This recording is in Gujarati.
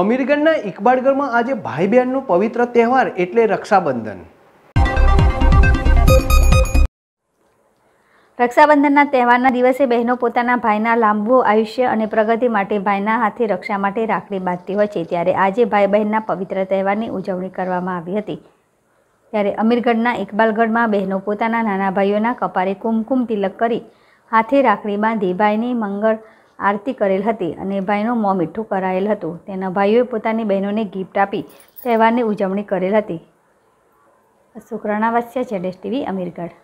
અમીરગઢના ઇકબાલગઢમાં આજે ભાઈ બહેનનો પવિત્ર તહેવાર એટલે રક્ષાબંધન રક્ષાબંધનના તહેવારના દિવસે બહેનો પોતાના ભાઈના લાંબુ આયુષ્ય અને પ્રગતિ માટે ભાઈના હાથે રક્ષા માટે રાખડી બાંધતી હોય છે ત્યારે આજે ભાઈ બહેનના પવિત્ર તહેવારની ઉજવણી કરવામાં આવી હતી ત્યારે અમીરગઢના ઇકબાલગઢમાં બહેનો પોતાના નાના ભાઈઓના કપારે કુમકુમ તિલક કરી હાથે રાખડી બાંધી ભાઈની મંગળ આરતી કરેલ હતી અને ભાઈનું મોં મીઠું કરાયેલ હતું તેના ભાઈઓએ પોતાની બહેનોને ગિફ્ટ આપી તહેવારની ઉજવણી કરેલ હતી શુક્રાણા વાસ્ય છે ડેસ ટીવી અમીરગઢ